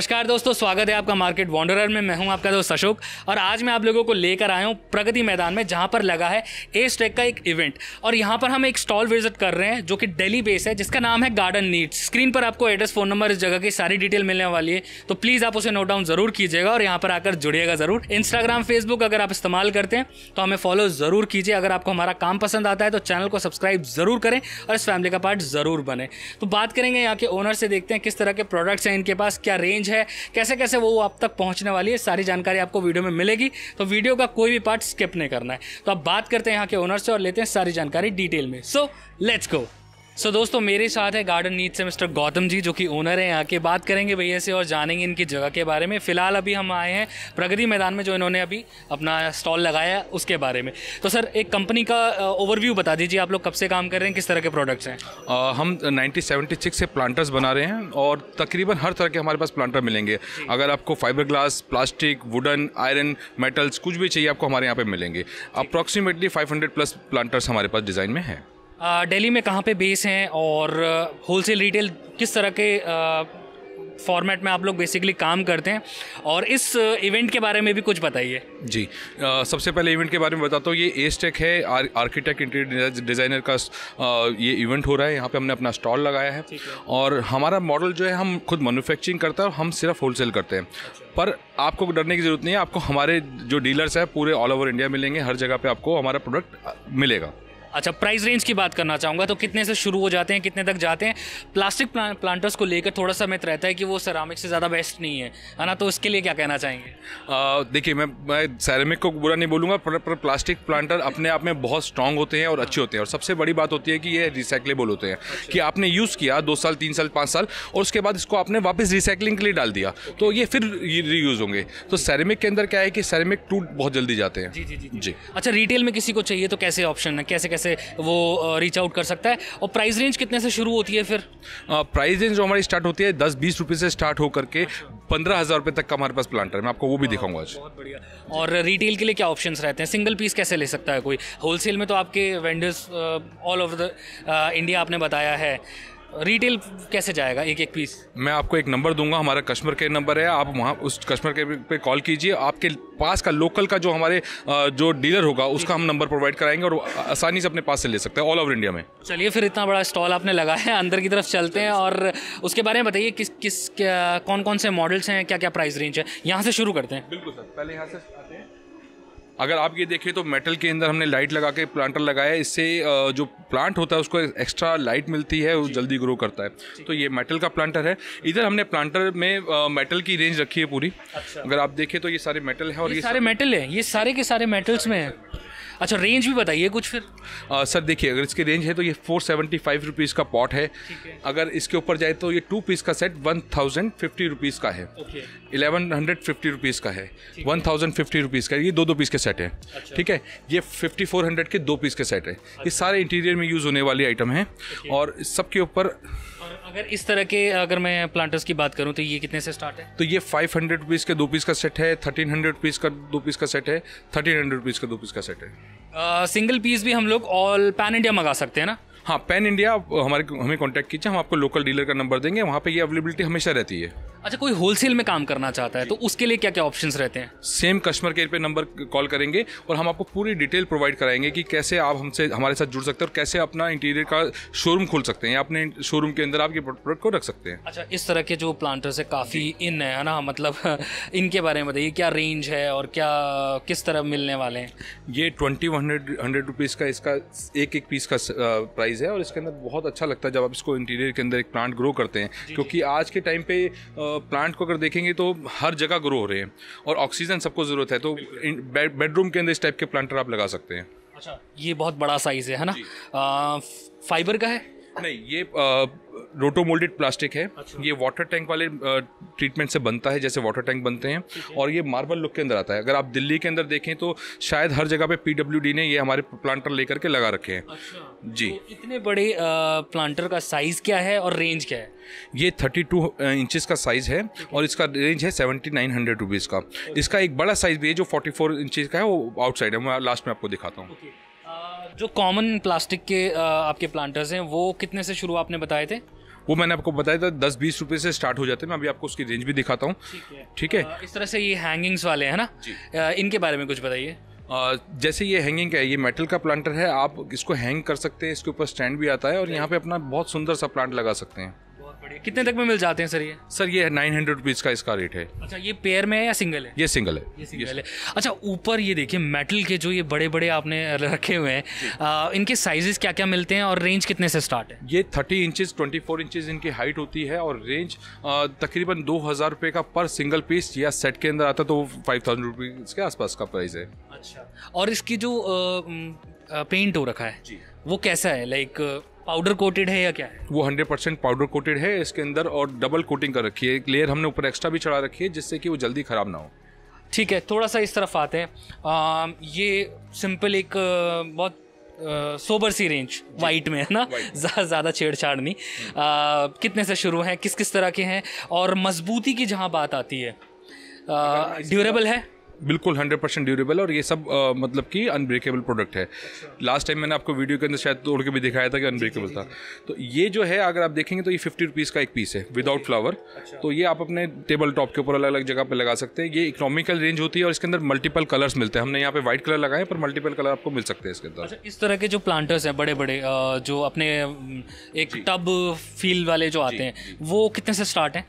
नमस्कार दोस्तों स्वागत है आपका मार्केट वॉन्डरर में मैं हूं आपका दोस्त अशोक और आज मैं आप लोगों को लेकर आया हूं प्रगति मैदान में जहां पर लगा है एस टेक का एक इवेंट और यहां पर हम एक स्टॉल विजिट कर रहे हैं जो कि दिल्ली बेस है जिसका नाम है गार्डन नीड्स स्क्रीन पर आपको एड्रेस फोन नंबर इस जगह की सारी डिटेल मिलने वाली है तो प्लीज़ आप उसे नोट डाउन जरूर कीजिएगा और यहाँ पर आकर जुड़िएगा जरूर इंस्टाग्राम फेसबुक अगर आप इस्तेमाल करते हैं तो हमें फॉलो जरूर कीजिए अगर आपको हमारा काम पसंद आता है तो चैनल को सब्सक्राइब जरूर करें और इस फैमिली का पार्ट जरूर बने तो बात करेंगे यहाँ के ओनर से देखते हैं किस तरह के प्रोडक्ट्स हैं इनके पास क्या रेंज है कैसे कैसे वो आप तक पहुंचने वाली है सारी जानकारी आपको वीडियो में मिलेगी तो वीडियो का कोई भी पार्ट स्किप नहीं करना है तो आप बात करते हैं यहाँ के ओनर से और लेते हैं सारी जानकारी डिटेल में so let's go so so, दोस्तों मेरे साथ है गार्डन नीच से मिस्टर गौतम जी जो कि ओनर हैं यहाँ के बात करेंगे भैया से और जानेंगे इनकी जगह के बारे में फ़िलहाल अभी हम आए हैं प्रगति मैदान में जो इन्होंने अभी अपना स्टॉल लगाया उसके बारे में तो सर एक कंपनी का ओवरव्यू बता दीजिए आप लोग कब से काम कर रहे हैं किस तरह के प्रोडक्ट्स हैं आ, हम नाइनटीन से प्लांटर्स बना रहे हैं और तकरीबन हर तरह के हमारे पास प्लांटर मिलेंगे अगर आपको fibre glass plastic wooden iron metals कुछ भी चाहिए आपको हमारे यहाँ पर मिलेंगे अप्रॉक्सीमेटली फाइव प्लस प्लांटर्स हमारे पास डिज़ाइन में हैं दिल्ली में कहाँ पे बेस हैं और होलसेल रिटेल किस तरह के फॉर्मेट में आप लोग बेसिकली काम करते हैं और इस इवेंट के बारे में भी कुछ बताइए जी आ, सबसे पहले इवेंट के बारे में बताता हूँ ये एस्टेक है आर, आर्किटेक्ट इंटीरियर डिज़ाइनर का आ, ये इवेंट हो रहा है यहाँ पे हमने अपना स्टॉल लगाया है, है और हमारा मॉडल जो है हम खुद मैनुफैक्चरिंग करते हैं और हम सिर्फ होलसेल करते हैं अच्छा। पर आपको डरने की ज़रूरत नहीं है आपको हमारे जो डीलर्स हैं पूरे ऑल ओवर इंडिया मिलेंगे हर जगह पर आपको हमारा प्रोडक्ट मिलेगा अच्छा प्राइस रेंज की बात करना चाहूँगा तो कितने से शुरू हो जाते हैं कितने तक जाते हैं प्लास्टिक प्लांटर्स को लेकर थोड़ा सा मित रहता है कि वो सरामिक से ज़्यादा बेस्ट नहीं है है ना तो उसके लिए क्या कहना चाहेंगे देखिए मैं मैं सैरामिक को बुरा नहीं बोलूँगा पर, पर प्लास्टिक प्लांटर अपने आप में बहुत स्ट्रांग होते हैं और अच्छे होते हैं और सबसे बड़ी बात होती है कि ये रिसाइकलेबल होते हैं कि आपने यूज़ किया दो साल तीन साल पाँच साल और उसके बाद इसको आपने वापस रिसाइकलिंग के लिए डाल दिया तो ये फिर रीयूज़ होंगे तो सैरामिक के अंदर क्या है कि सैरामिक टूट बहुत जल्दी जाते हैं जी जी जी अच्छा रिटेल में किसी को चाहिए तो कैसे ऑप्शन है कैसे कैसे से वो रीच आउट कर सकता है और प्राइस रेंज कितने से शुरू होती है फिर प्राइस रेंज जो हमारी स्टार्ट होती है दस बीस रुपये से स्टार्ट होकर के पंद्रह हज़ार रुपये तक का हमारे पास प्लांटर है मैं आपको वो भी दिखाऊंगा आज बहुत बढ़िया और रिटेल के लिए क्या ऑप्शन रहते हैं सिंगल पीस कैसे ले सकता है कोई होलसेल में तो आपके vendors all over the India आपने बताया है रिटेल कैसे जाएगा एक एक पीस मैं आपको एक नंबर दूंगा हमारा कस्टमर केयर नंबर है आप वहाँ उस कस्टमर केयर पे कॉल कीजिए आपके पास का लोकल का जो हमारे जो डीलर होगा उसका हम नंबर प्रोवाइड कराएंगे और आसानी से अपने पास से ले सकते हैं ऑल ओवर इंडिया में चलिए फिर इतना बड़ा स्टॉल आपने लगाया है अंदर की तरफ चलते हैं और उसके बारे में बताइए किस किस कौन कौन से मॉडल्स हैं क्या क्या प्राइस रेंज है यहाँ से शुरू करते हैं बिल्कुल सर पहले यहाँ से आते हैं अगर आप ये देखें तो मेटल के अंदर हमने लाइट लगा के प्लांटर लगाया इससे जो प्लांट होता है उसको एक्स्ट्रा लाइट मिलती है वो जल्दी ग्रो करता है तो ये मेटल का प्लांटर है इधर हमने प्लांटर में मेटल की रेंज रखी है पूरी अच्छा। अगर आप देखें तो ये सारे मेटल है और ये, ये सारे मेटल है ये सारे के सारे मेटल्स में है अच्छा रेंज भी बताइए कुछ फिर आ, सर देखिए अगर इसकी रेंज है तो ये फोर सेवेंटी फाइव रुपीज़ का पॉट है अगर इसके ऊपर जाए तो ये टू पीस का set one thousand fifty rupees का है इलेवन हंड्रेड फिफ्टी रुपीज़ का है वन थाउजेंड फिफ्टी रुपीज़ का ये दो दो पीस के सेट है अच्छा। ठीक है ये फिफ्टी फोर हंड्रेड के दो पीस के सेट है ये अच्छा। सारे इंटीरियर में यूज़ होने वाली आइटम है और सबके ऊपर अगर इस तरह के अगर मैं प्लांटर्स की बात करूं तो ये कितने से स्टार्ट है तो ये फाइव हंड्रेड रुपीज़ के दो पीस का सेट है थर्टीन हंड्रेड रुपीज़ का दो पीस का सेट है थर्टीन हंड्रेड रुपीज़ का दो पीस का सेट है सिंगल पीस भी हम लोग ऑल पैन इंडिया मंगा सकते हैं ना हाँ पैन इंडिया हमारे हमें कॉन्टैक्ट कीजिए हम आपको लोकल डीलर का नंबर देंगे वहाँ पे ये अवेलेबिलिटी हमेशा रहती है अच्छा कोई होलसेल में काम करना चाहता है तो उसके लिए क्या क्या ऑप्शंस रहते हैं सेम कस्टमर केयर पे नंबर कॉल करेंगे और हम आपको पूरी डिटेल प्रोवाइड कराएंगे कि कैसे आप हमसे हमारे साथ जुड़ सकते हैं और कैसे अपना इंटीरियर का शोरूम खोल सकते हैं या अपने शोरूम के अंदर आपके प्रोडक्ट को रख सकते हैं अच्छा इस तरह के जो प्लांटर्स है काफ़ी इन है ना मतलब इनके बारे में बताइए क्या रेंज है और क्या किस तरह मिलने वाले हैं ये ट्वेंटी वन हंड्रेड रुपीज़ का इसका एक एक पीस का प्राइस है और इसके अंदर बहुत अच्छा लगता है जब आप इसको इंटीरियर के अंदर एक प्लांट ग्रो करते हैं क्योंकि आज के टाइम पे प्लांट को अगर देखेंगे तो हर जगह ग्रो हो रहे हैं और ऑक्सीजन सबको ज़रूरत है तो बेडरूम के अंदर इस टाइप के प्लांटर आप लगा सकते हैं अच्छा ये बहुत बड़ा साइज़ है है ना फाइबर का है नहीं ये रोटो मोल्डेड प्लास्टिक है अच्छा। ये वाटर टैंक वाले ट्रीटमेंट से बनता है जैसे वाटर टैंक बनते हैं और ये मार्बल लुक के अंदर आता है अगर आप दिल्ली के अंदर देखें तो शायद हर जगह पे पीडब्ल्यूडी ने ये हमारे प्लांटर लेकर के लगा रखे हैं अच्छा। जी तो इतने बड़े प्लांटर का साइज क्या है और रेंज क्या है ये थर्टी टू इंचज का साइज है और इसका रेंज है सेवेंटी नाइन हंड्रेड रुपीज़ का इसका एक बड़ा साइज भी है जो फोर्टी फोर इंचज का है वो आउटसाइड है मैं लास्ट में आपको दिखाता हूँ जो कॉमन प्लास्टिक के आपके प्लांटर्स हैं वो कितने से शुरू आपने बताए थे वो मैंने आपको बताया था दस बीस रुपये से स्टार्ट हो जाते हैं मैं अभी आपको उसकी रेंज भी दिखाता हूँ ठीक है, इस तरह से ये हैंगिंग्स वाले हैं ना इनके बारे में कुछ बताइए जैसे ये हैंगिंग है ये मेटल का प्लांटर है आप इसको हैंग कर सकते हैं इसके ऊपर स्टैंड भी आता है और यहाँ पे अपना बहुत सुंदर सा प्लांट लगा सकते हैं कितने तक में मिल जाते हैं सर ये सर ये नाइन हंड्रेड रुपीज़ का इसका रेट है अच्छा ये पेयर में है या सिंगल है ये सिंगल है ये सिंगल है अच्छा ऊपर ये देखिए मेटल के जो ये बड़े बड़े आपने रखे हुए हैं इनके साइजेस क्या क्या मिलते हैं और रेंज कितने से स्टार्ट है ये thirty inches twenty four inches इनकी हाइट होती है और रेंज तकरीबन दो हज़ार रुपये का पर सिंगल पीस या सेट के अंदर आता तो फाइव थाउजेंड रुपीज़ के आसपास का प्राइस है अच्छा और इसकी जो पेंट हो रखा है जी वो कैसा है लाइक like, पाउडर कोटेड है या क्या है वो हंड्रेड परसेंट पाउडर कोटेड है इसके अंदर और डबल कोटिंग कर रखी है एक लेयर हमने ऊपर एक्स्ट्रा भी चढ़ा रखी है जिससे कि वो जल्दी ख़राब ना हो ठीक है थोड़ा सा इस तरफ आते हैं आ, ये सिंपल एक बहुत सोबर सी रेंज वाइट में है ना ज़्यादा छेड़छाड़ नहीं आ, कितने से शुरू हैं किस किस तरह के हैं और मजबूती की जहाँ बात आती है ड्यूरेबल है बिल्कुल हंड्रेड परसेंट ड्यूरेबल और ये सब आ, मतलब कि अनब्रेकेबल प्रोडक्ट है लास्ट अच्छा। टाइम मैंने आपको वीडियो के अंदर शायद तोड़ के भी दिखाया था कि अनब्रेकेबल था तो ये जो है अगर आप देखेंगे तो ये फिफ्टी रुपीज़ का एक पीस है विदाउट अच्छा। फ्लावर तो ये आप अपने टेबल टॉप के ऊपर अलग अलग जगह पर लगा सकते हैं ये इकोनॉमिकल रेंज होती है और इसके अंदर मल्टीपल कलर्स मिलते हैं हमने यहाँ पे व्हाइट कलर लगाए पर मल्टीपल कलर आपको मिल सकते हैं इसके अंदर अच्छा, इस तरह के जो प्लांटर्स हैं बड़े बड़े जो अपने एक टब फील वाले जो आते हैं वो कितने से स्टार्ट हैं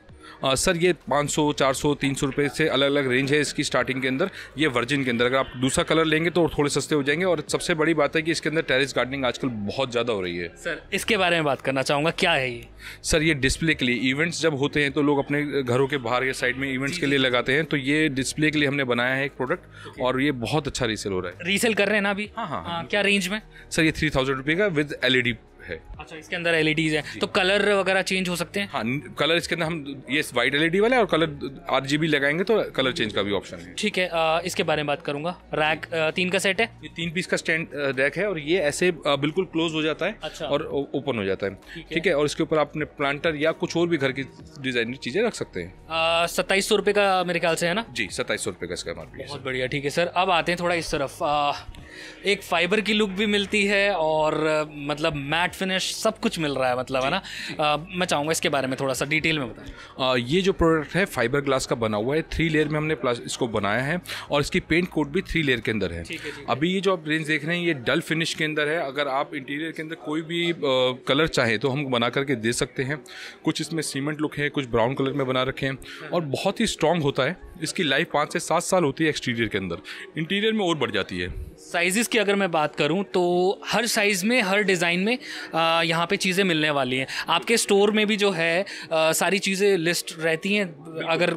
आ, सर ये 500 400 300 रुपए से अलग अलग रेंज है इसकी स्टार्टिंग के अंदर ये वर्जिन के अंदर अगर आप दूसरा कलर लेंगे तो थोड़े सस्ते हो जाएंगे और सबसे बड़ी बात है कि इसके अंदर टेरिस गार्डनिंग आजकल बहुत ज़्यादा हो रही है सर इसके बारे में बात करना चाहूँगा क्या है ये सर ये डिस्प्ले के लिए इवेंट्स जब होते हैं तो लोग अपने घरों के बाहर के साइड में इवेंट्स के लिए लगाते हैं तो ये डिस्प्ले के लिए हमने बनाया है एक प्रोडक्ट और ये बहुत अच्छा रीसेल हो रहा है रीसेल कर रहे हैं ना अभी हाँ हाँ, हाँ, हाँ, हाँ। क्या रेंज में सर ये थ्री थाउजेंड रुपये का विद एलईडी है अच्छा इसके अंदर एलईडीज e है तो कलर वगैरह चेंज हो सकते हैं हाँ कलर इसके अंदर हम ये वाइट एलईडी e वाला है और कलर आरजीबी लगाएंगे तो कलर चेंज का भी ऑप्शन है ठीक है आ, इसके बारे में बात करूंगा रैक तीन का सेट है ये तीन पीस का स्टैंड रैक है और ये ऐसे बिल्कुल क्लोज हो जाता है अच्छा। और ओपन हो जाता है ठीक है और इसके ऊपर आप अपने प्लांटर या कुछ और भी घर की डिजाइन चीजें रख सकते हैं सत्ताईस सौ रुपए का मेरे ख्याल से है ना जी सत्ताईस सौ रुपए का इसका मार्केट बहुत बढ़िया ठीक है सर अब आते हैं थोड़ा इस तरफ एक फाइबर की लुक भी मिलती है और मतलब मैट मैट फिनिश सब कुछ मिल रहा है मतलब है ना आ, मैं चाहूँगा इसके बारे में थोड़ा सा डिटेल में बताएं ये जो प्रोडक्ट है फाइबर ग्लास का बना हुआ है थ्री लेयर में हमने प्लास इसको बनाया है और इसकी पेंट कोट भी थ्री लेयर के अंदर है अभी ये जो आप रेंज देख रहे हैं ये डल फिनिश के अंदर है अगर आप इंटीरियर के अंदर कोई भी कलर चाहें तो हम बना करके दे सकते हैं कुछ इसमें सीमेंट लुक है कुछ ब्राउन कलर में बना रखे हैं और बहुत ही स्ट्रांग होता है इसकी लाइफ पाँच से सात साल होती है एक्सटीरियर के अंदर इंटीरियर में और बढ़ जाती है साइजेस की अगर मैं बात करूं तो हर साइज़ में हर डिज़ाइन में यहाँ पे चीज़ें मिलने वाली हैं आपके स्टोर में भी जो है आ, सारी चीज़ें लिस्ट रहती हैं अगर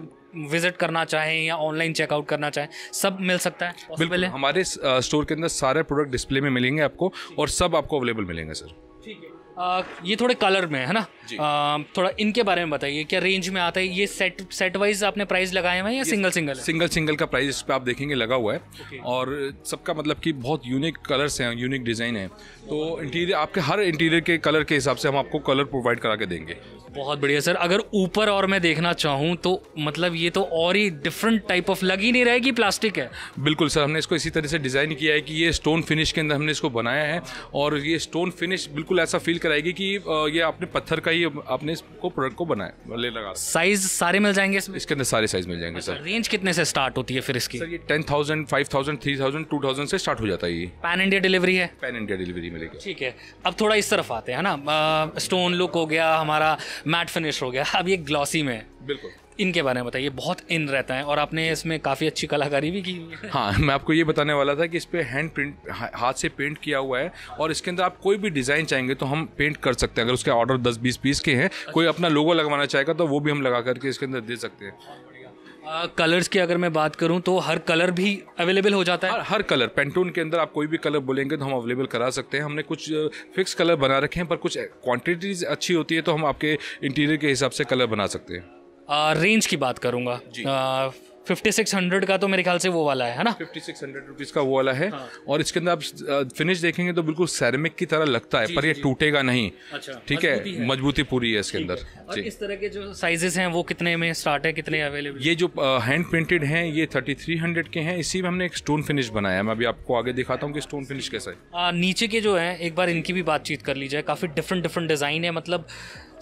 विजिट करना चाहें या ऑनलाइन चेकआउट करना चाहें सब मिल सकता है बिल्कुल हमारे स्टोर के अंदर सारे प्रोडक्ट डिस्प्ले में मिलेंगे आपको और सब आपको अवेलेबल मिलेंगे सर ठीक है आ, ये थोड़े कलर में है ना आ, थोड़ा इनके बारे में बताइए क्या रेंज में आता है ये सेट सेट वाइज आपने प्राइस लगाए हुए हैं या सिंगल सिंगल सिंगल सिंगल का प्राइस इस पर आप देखेंगे लगा हुआ है okay. और सबका मतलब कि बहुत यूनिक कलर्स हैं यूनिक डिज़ाइन है तो इंटीरियर आपके हर इंटीरियर के कलर के हिसाब से हम आपको कलर प्रोवाइड करा के देंगे बहुत बढ़िया सर अगर ऊपर और मैं देखना चाहूँ तो मतलब ये तो और ही डिफरेंट टाइप ऑफ लग ही नहीं रहेगी प्लास्टिक है बिल्कुल सर हमने इसको इसी तरह से डिज़ाइन किया है कि ये स्टोन फिनिश के अंदर हमने इसको बनाया है और ये स्टोन फिनिश बिल्कुल ऐसा फील कराएगी कि ये आपने पत्थर का ही आपने इसको प्रोडक्ट को बनाया ले लगा साइज सारे मिल जाएंगे इसमें इसके अंदर सारे साइज मिल जाएंगे सर अच्छा, रेंज कितने से स्टार्ट होती है फिर इसकी सर ये ten thousand five thousand three thousand two thousand से स्टार्ट हो जाता है ये पैन इंडिया डिलीवरी है पैन इंडिया डिलीवरी मिलेगी ठीक है अब थोड़ा इस तरफ आते हैं ना स्टोन लुक हो गया हमारा मैट फिनिश हो गया अब ये ग्लॉसी में बिल्कुल इनके बारे में बताइए बहुत इन रहता है और आपने इसमें काफ़ी अच्छी कलाकारी भी की हाँ मैं आपको ये बताने वाला था कि इस पर हैंड प्रिंट हाथ से पेंट किया हुआ है और इसके अंदर आप कोई भी डिज़ाइन चाहेंगे तो हम पेंट कर सकते हैं अगर उसके ऑर्डर दस बीस पीस के हैं अच्छा। कोई अपना लोगो लगवाना चाहेगा तो वो भी हम लगा करके इसके अंदर दे सकते हैं कलर्स uh, की अगर मैं बात करूं तो हर कलर भी अवेलेबल हो जाता है हर, हर कलर पेंटून के अंदर आप कोई भी कलर बोलेंगे तो हम अवेलेबल करा सकते हैं हमने कुछ फिक्स कलर बना रखे हैं पर कुछ क्वांटिटीज़ अच्छी होती है तो हम आपके इंटीरियर के हिसाब से कलर बना सकते हैं रेंज की बात करूँगा फिफ्टी सिक्स हंड्रेड का तो मेरे ख्याल से वो वाला है ना फिफ्टी सिक्स हंड्रेड रुपीज़ का वो वाला है हाँ। और इसके अंदर आप फिनिश देखेंगे तो बिल्कुल सैरमिक की तरह लगता है पर ये टूटेगा नहीं अच्छा ठीक है मजबूती पूरी है इसके अंदर इस तरह के जो साइजेस हैं वो कितने में स्टार्ट है कितने अवेलेबल ये जो हैंड प्रिंटेड है ये थर्टी थ्री हंड्रेड के हैं इसी में हमने एक स्टोन फिनिश बनाया है मैं अभी आपको आगे दिखाता हूँ कि स्टोन फिनिश कैसा है नीचे के जो है एक बार इनकी भी बातचीत कर ली जाए काफ़ी डिफरेंट डिफरेंट डिज़ाइन है मतलब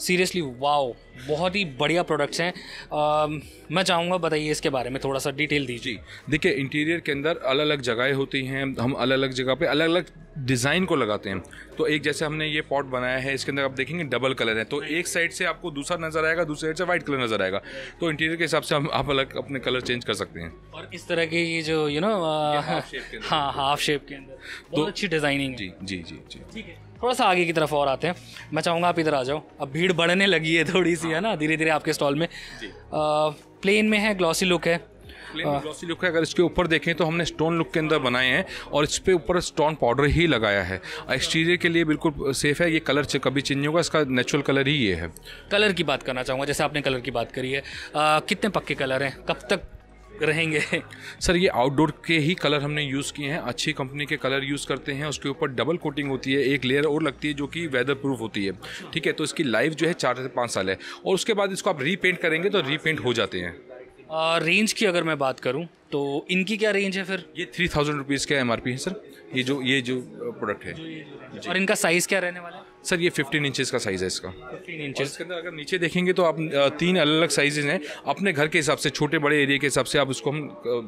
सीरियसली वाओ बहुत ही बढ़िया प्रोडक्ट्स हैं मैं चाहूँगा बताइए इसके बारे में थोड़ा सा डिटेल दीजिए देखिए इंटीरियर के अंदर अलग अलग जगहें होती हैं हम अलग अलग जगह पे अलग अलग डिज़ाइन को लगाते हैं तो एक जैसे हमने ये पॉट बनाया है इसके अंदर आप देखेंगे डबल कलर है तो एक साइड से आपको दूसरा नज़र आएगा दूसरी साइड से वाइट कलर नज़र आएगा तो इंटीरियर के हिसाब से हम आप अलग अपने कलर चेंज कर सकते हैं और इस तरह के ये जो यू नो हाँ हाफ शेप के अंदर हाँ, तो अच्छी डिज़ाइनिंग जी जी जी जी ठीक है थोड़ा सा आगे की तरफ और आते हैं मैं चाहूँगा आप इधर आ जाओ अब भीड़ बढ़ने लगी है थोड़ी सी है ना धीरे धीरे आपके स्टॉल में प्लेन में है ग्लॉसी लुक है ग्लॉसी लुक है अगर इसके ऊपर देखें तो हमने स्टोन लुक के अंदर बनाए हैं और इस पर ऊपर स्टोन पाउडर ही लगाया है एक्सटीरियर के लिए बिल्कुल सेफ है ये कलर कभी चेंज नहीं होगा इसका नेचुरल कलर ही ये है कलर की बात करना चाहूँगा जैसे आपने कलर की बात करी है आ, कितने पक्के कलर हैं कब तक रहेंगे सर ये आउटडोर के ही कलर हमने यूज़ किए हैं अच्छी कंपनी के कलर यूज़ करते हैं उसके ऊपर डबल कोटिंग होती है एक लेयर और लगती है जो कि वेदर प्रूफ होती है ठीक है तो इसकी लाइफ जो है चार से पाँच साल है और उसके बाद इसको आप रीपेंट करेंगे तो रीपेंट हो जाते हैं आ, रेंज की अगर मैं बात करूँ तो इनकी क्या रेंज है फिर ये थ्री थाउजेंड रुपीज़ का एम है सर ये जो ये जो प्रोडक्ट है और इनका साइज़ क्या रहने वाला है सर ये 15 इंचेस का साइज़ है इसका 15 इंचेस इसके अंदर अगर नीचे देखेंगे तो आप तीन अलग अलग साइजेज हैं अपने घर के हिसाब से छोटे बड़े एरिया के हिसाब से आप उसको हम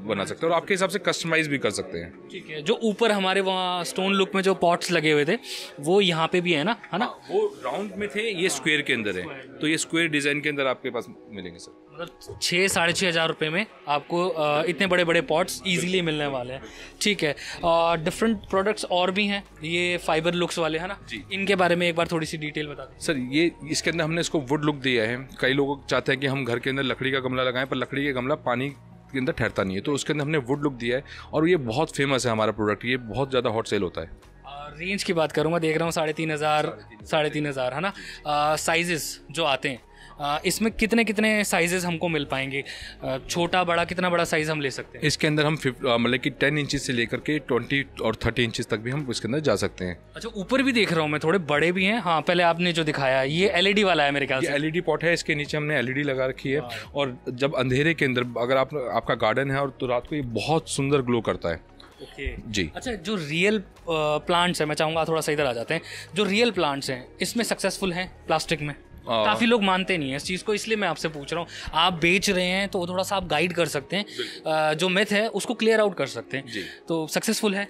बना सकते हैं और आपके हिसाब से कस्टमाइज भी कर सकते हैं ठीक है जो ऊपर हमारे वहाँ स्टोन लुक में जो पॉट्स लगे हुए थे वो यहाँ पे भी है ना है ना हाँ, वो राउंड में थे ये स्क्वेयर के अंदर है तो ये स्क्वेयर डिज़ाइन के अंदर आपके पास मिलेंगे सर मतलब छः साढ़े छः हज़ार रुपये में आपको इतने बड़े बड़े पॉट्स इजीली मिलने वाले हैं ठीक है और डिफरेंट प्रोडक्ट्स और भी हैं ये फाइबर लुक्स वाले हैं ना जी इनके बारे में एक बार थोड़ी सी डिटेल बता दें सर ये इसके अंदर हमने इसको वुड लुक दिया है कई लोग चाहते हैं कि हम घर के अंदर लकड़ी का गमला लगाएं पर लकड़ी का गमला पानी के अंदर ठहरता नहीं है तो उसके अंदर हमने वुड लुक दिया है और ये बहुत फेमस है हमारा प्रोडक्ट ये बहुत ज़्यादा हॉट सेल होता है रेंज की बात करूँ मैं देख रहा हूँ साढ़े तीन हज़ार साढ़े तीन हज़ार है ना साइजेस जो आते हैं इसमें कितने कितने साइजेस हमको मिल पाएंगे छोटा बड़ा कितना बड़ा साइज हम ले सकते हैं इसके अंदर हम मतलब कि टेन इंचज से लेकर के ट्वेंटी और थर्टी इंचज तक भी हम इसके अंदर जा सकते हैं अच्छा ऊपर भी देख रहा हूँ मैं थोड़े बड़े भी हैं हाँ पहले आपने जो दिखाया ये एल e वाला है मेरे ख्याल ई डी पॉट है इसके नीचे हमने एल e लगा रखी है और जब अंधेरे के अंदर अगर आप आपका गार्डन है और तो रात को ये बहुत सुंदर ग्लो करता है ओके okay. जी अच्छा जो रियल प्लांट्स हैं मैं चाहूँगा थोड़ा सा इधर आ जाते हैं जो रियल प्लांट्स हैं इसमें सक्सेसफुल हैं प्लास्टिक में हाँ। काफ़ी लोग मानते नहीं है इस चीज़ को इसलिए मैं आपसे पूछ रहा हूँ आप बेच रहे हैं तो थोड़ा सा आप गाइड कर सकते हैं जो मिथ है उसको क्लियर आउट कर सकते हैं तो सक्सेसफुल है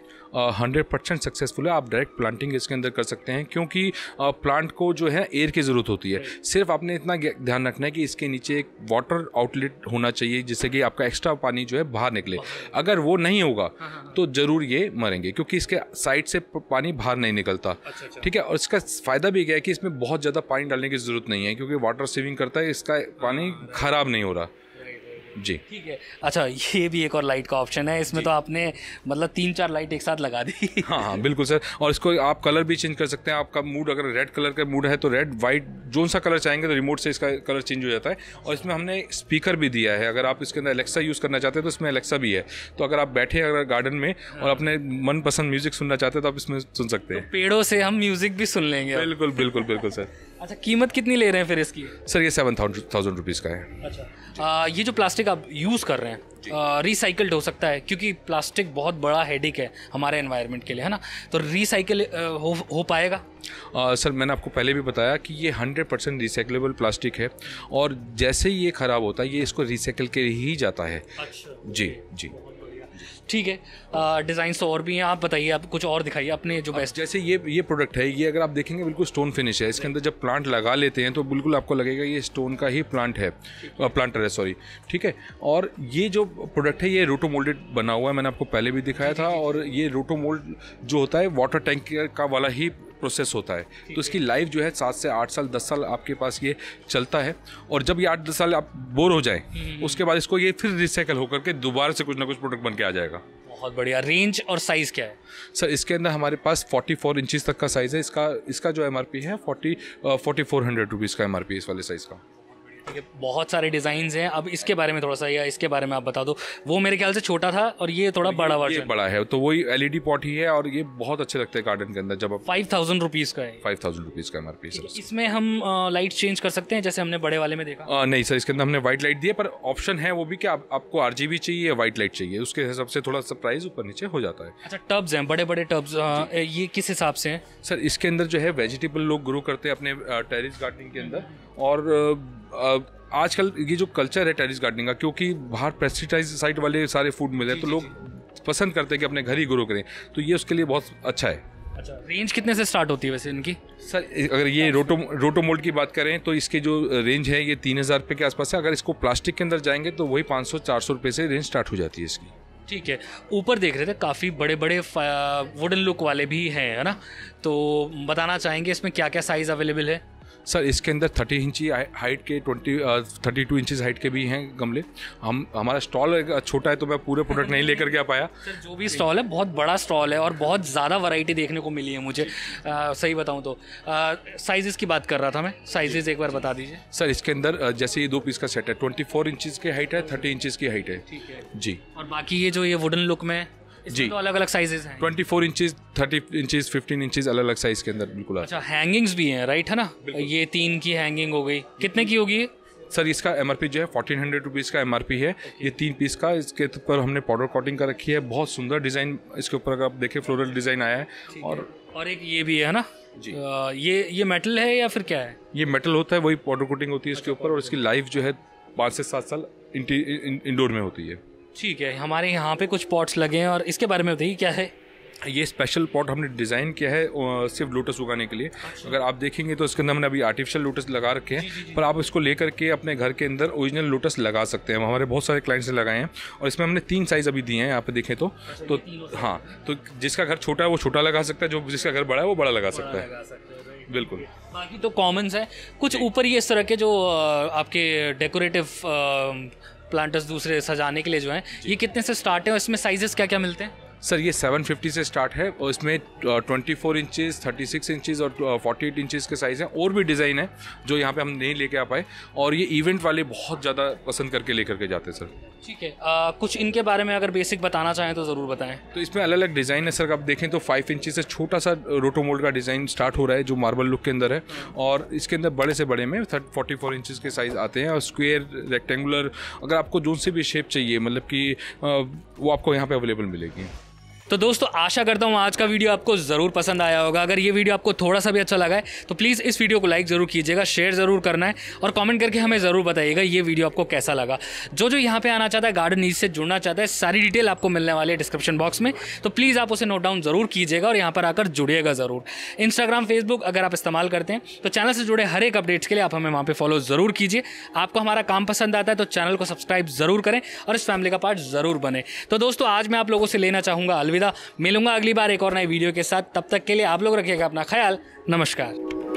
हंड्रेड परसेंट सक्सेसफुल है आप डायरेक्ट प्लांटिंग इसके अंदर कर सकते हैं क्योंकि प्लांट को जो है एयर की ज़रूरत होती है सिर्फ आपने इतना ध्यान रखना है कि इसके नीचे एक वाटर आउटलेट होना चाहिए जिससे कि आपका एक्स्ट्रा पानी जो है बाहर निकले अगर वो नहीं होगा हाँ, हाँ, हाँ। तो ज़रूर ये मरेंगे क्योंकि इसके साइड से पानी बाहर नहीं निकलता अच्छा, अच्छा। ठीक है और इसका फ़ायदा भी क्या है कि इसमें बहुत ज़्यादा पानी डालने की ज़रूरत नहीं है क्योंकि वाटर सेविंग करता है इसका पानी ख़राब नहीं हो रहा जी ठीक है अच्छा ये भी एक और लाइट का ऑप्शन है इसमें तो आपने मतलब तीन चार लाइट एक साथ लगा दी हाँ हाँ बिल्कुल सर और इसको आप कलर भी चेंज कर सकते हैं आपका मूड अगर रेड कलर का मूड है तो रेड वाइट जो सा कलर चाहेंगे तो रिमोट से इसका कलर चेंज हो जाता है और इसमें हमने स्पीकर भी दिया है अगर आप इसके अंदर एलेक्सा यूज़ करना चाहते हैं तो इसमें एलेक्सा भी है तो अगर आप बैठे अगर गार्डन में और हाँ। अपने मनपसंद म्यूजिक सुनना चाहते हैं तो आप इसमें सुन सकते हैं तो पेड़ों से हम म्यूजिक भी सुन लेंगे बिल्कुल बिल्कुल बिल्कुल सर अच्छा कीमत कितनी ले रहे हैं फिर इसकी सर ये सेवन थाउजेंड रुपीज़ का है अच्छा आ, ये जो प्लास्टिक आप यूज़ कर रहे हैं रिसाइकल्ड हो सकता है क्योंकि प्लास्टिक बहुत बड़ा हेडिक है हमारे एनवायरनमेंट के लिए है ना तो रिसाइकिल हो हो पाएगा आ, सर मैंने आपको पहले भी बताया कि ये 100 परसेंट रिसाइकलेबल प्लास्टिक है और जैसे ही ये ख़राब होता है ये इसको रिसाइकिल के ही जाता है अच्छा जी जी ठीक है डिज़ाइन तो और भी हैं आप बताइए आप कुछ और दिखाइए अपने जो बेस्ट जैसे ये ये प्रोडक्ट है ये अगर आप देखेंगे बिल्कुल स्टोन फिनिश है इसके अंदर जब प्लांट लगा लेते हैं तो बिल्कुल आपको लगेगा ये स्टोन का ही प्लांट है प्लांटर है सॉरी ठीक है और ये जो प्रोडक्ट है ये रोटोमोल्डेड बना हुआ है मैंने आपको पहले भी दिखाया था और ये रोटोमोल्ड जो होता है वाटर टैंक का वाला ही प्रोसेस होता है तो इसकी लाइफ जो है सात से आठ साल दस साल आपके पास ये चलता है और जब ये आठ दस साल आप बोर हो जाए हम्म। उसके बाद इसको ये फिर रिसाइकल होकर के दोबारा से कुछ ना कुछ प्रोडक्ट बन के आ जाएगा बहुत बढ़िया रेंज और साइज़ क्या है सर इसके अंदर हमारे पास 44 फोर इंचज़ तक का साइज़ है इसका इसका जो एम है forty forty four hundred rupees का एम इस वाले साइज़ का ठीक है बहुत सारे डिज़ाइन हैं अब इसके बारे में थोड़ा सा या इसके बारे में आप बता दो वो मेरे ख्याल से छोटा था और ये थोड़ा बड़ा वर्जन बड़ा है तो वही एलईडी पॉट e ही है और ये बहुत अच्छे लगते हैं गार्डन के अंदर जब फाइव थाउजेंड रुपीज़ का है फाइव थाउजेंड रुपीज़ का पीस इसमें हम लाइट चेंज कर सकते हैं जैसे हमने बड़े वाले में देखा नहीं सर इसके अंदर हमने व्हाइट लाइट दी है पर ऑप्शन है वो भी कि आपको आर चाहिए व्हाइट लाइट चाहिए उसके हिसाब से थोड़ा सा प्राइस ऊपर नीचे हो जाता है अच्छा टब्स हैं बड़े बड़े टब्स ये किस हिसाब से हैं सर इसके अंदर जो है वेजिटेबल लोग ग्रो करते हैं अपने टेरिस गार्डनिंग के अंदर और आजकल ये जो कल्चर है टेरिस गार्डनिंग का क्योंकि बाहर पेस्टिसाइड वाले सारे फूड मिले तो लोग पसंद करते हैं कि अपने घर ही ग्रो करें तो ये उसके लिए बहुत अच्छा है अच्छा रेंज कितने से स्टार्ट होती है वैसे इनकी सर अगर ये रोटो रोटो मोल्ड की बात करें तो इसके जो रेंज है ये तीन हज़ार रुपये के आसपास है अगर इसको प्लास्टिक के अंदर जाएंगे तो वही पाँच सौ चार सौ रुपये से रेंज स्टार्ट हो जाती है इसकी ठीक है ऊपर देख रहे थे काफ़ी बड़े बड़े वुडन लुक वाले भी हैं है ना तो बताना चाहेंगे इसमें क्या क्या साइज़ अवेलेबल है सर इसके अंदर थर्टी इंची हाइट के twenty thirty two inches height के भी हैं गमले हम हमारा स्टॉल छोटा है तो मैं पूरे प्रोडक्ट नहीं लेकर के आ पाया सर जो भी स्टॉल है बहुत बड़ा स्टॉल है और बहुत ज़्यादा वैरायटी देखने को मिली है मुझे आ, सही बताऊँ तो साइजेस की बात कर रहा था मैं साइजेस एक बार बता दीजिए सर इसके अंदर जैसे ये दो पीस का सेट है ट्वेंटी फोर इंचज़ की हाइट है थर्टी इंचज़ की हाइट है जी और बाकी ये जो ये वुडन लुक में जी तो अलग अलग साइजेस हैं twenty four inches thirty inches fifteen inches अलग अलग साइज के अंदर बिल्कुल अच्छा हैंगिंग्स भी हैं राइट है ना ये तीन की हैंगिंग हो गई कितने की होगी सर इसका एम जो है फोर्टीन हंड्रेड रुपीज़ का एम है ये तीन पीस का इसके ऊपर हमने पाउडर कॉटिंग कर रखी है बहुत सुंदर डिज़ाइन इसके ऊपर अगर आप देखें फ्लोरल डिज़ाइन आया है और और एक ये भी है ना जी आ, ये ये मेटल है या फिर क्या है ये मेटल होता है वही पाउडर कोटिंग होती है इसके अच्छा, ऊपर और इसकी लाइफ जो है पाँच से सात साल इंडोर में होती है ठीक है हमारे यहाँ पे कुछ पॉट्स लगे हैं और इसके बारे में बताइए क्या है ये स्पेशल पॉट हमने डिज़ाइन किया है सिर्फ लोटस उगाने के लिए अच्छा। अगर आप देखेंगे तो इसके अंदर हमने अभी आर्टिफिशियल लोटस लगा रखे हैं पर आप इसको लेकर के अपने घर के अंदर ओरिजिनल लोटस लगा सकते हैं हमारे बहुत सारे क्लाइंट्स ने लगाए हैं और इसमें हमने तीन साइज़ अभी दिए हैं यहाँ पे देखें तो अच्छा, तो हाँ तो जिसका घर छोटा है वो छोटा लगा सकता है जो जिसका घर बड़ा है वो बड़ा लगा सकता है बिल्कुल बाकी तो कॉमन्स है कुछ ऊपर ही इस तरह के जो आपके डेकोरेटिव प्लांटर्स दूसरे सजाने के लिए जो हैं ये कितने से स्टार्ट है और इसमें साइजेस क्या क्या मिलते हैं सर ये 750 से स्टार्ट है और इसमें 24 four inches thirty six inches और 48 एट इंचज़ के साइज़ हैं और भी डिज़ाइन है जो यहाँ पे हम नहीं लेके आ पाए और ये इवेंट वाले बहुत ज़्यादा पसंद करके लेकर के जाते हैं सर ठीक है आ, कुछ इनके बारे में अगर बेसिक बताना चाहें तो ज़रूर बताएं तो इसमें अलग अलग डिज़ाइन है सर आप देखें तो फाइव इंच से छोटा सा रोटोमोल्ड का डिज़ाइन स्टार्ट हो रहा है जो मार्बल लुक के अंदर है और इसके अंदर बड़े से बड़े में थर्ट फोर्टी फोर इंचज़ के साइज़ आते हैं और स्क्वेयर रेक्टेंगुलर अगर आपको जो सी भी शेप चाहिए मतलब कि वो आपको यहाँ पर अवेलेबल मिलेगी तो दोस्तों आशा करता हूँ आज का वीडियो आपको ज़रूर पसंद आया होगा अगर ये वीडियो आपको थोड़ा सा भी अच्छा लगा है तो प्लीज़ इस वीडियो को लाइक ज़रूर कीजिएगा शेयर ज़रूर करना है और कमेंट करके हमें ज़रूर बताइएगा ये वीडियो आपको कैसा लगा जो जो यहाँ पे आना चाहता है गार्डन ईज से जुड़ना चाहता है सारी डिटेल आपको मिलने वाली है डिस्क्रिप्शन बॉक्स में तो प्लीज़ आप उसे नोट डाउन ज़रूर कीजिएगा और यहाँ पर आकर जुड़िएगा ज़रूर इंस्टाग्राम फेसबुक अगर आप इस्तेमाल करते हैं तो चैनल से जुड़े हर एक अपडेट्स के लिए आप हमें वहाँ पर फॉलो ज़रूर कीजिए आपको हमारा काम पसंद आता है तो चैनल को सब्सक्राइब ज़रूर करें और इस फैमिली का पार्ट ज़रूर बने तो दोस्तों आज मैं आप लोगों से लेना चाहूँगा अलविदा अलविदा मिलूंगा अगली बार एक और नई वीडियो के साथ तब तक के लिए आप लोग रखिएगा अपना ख्याल नमस्कार